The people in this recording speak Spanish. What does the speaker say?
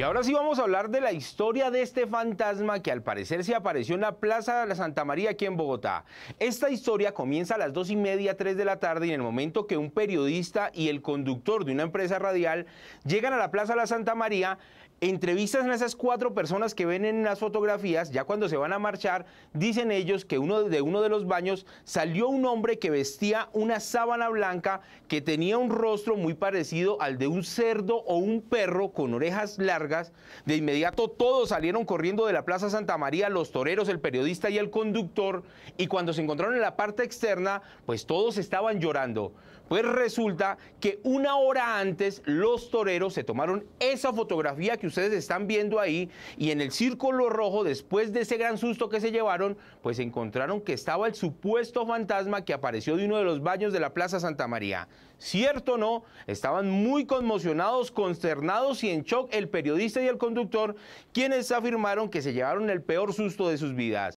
Y ahora sí vamos a hablar de la historia de este fantasma que al parecer se apareció en la Plaza de la Santa María aquí en Bogotá. Esta historia comienza a las dos y media, tres de la tarde y en el momento que un periodista y el conductor de una empresa radial llegan a la Plaza de la Santa María, entrevistan a esas cuatro personas que ven en las fotografías, ya cuando se van a marchar, dicen ellos que uno de uno de los baños salió un hombre que vestía una sábana blanca que tenía un rostro muy parecido al de un cerdo o un perro con orejas largas de inmediato todos salieron corriendo de la Plaza Santa María, los toreros, el periodista y el conductor. Y cuando se encontraron en la parte externa, pues todos estaban llorando. Pues resulta que una hora antes los toreros se tomaron esa fotografía que ustedes están viendo ahí y en el círculo rojo, después de ese gran susto que se llevaron, pues encontraron que estaba el supuesto fantasma que apareció de uno de los baños de la Plaza Santa María. ¿Cierto o no? Estaban muy conmocionados, consternados y en shock el periodista y el conductor, quienes afirmaron que se llevaron el peor susto de sus vidas.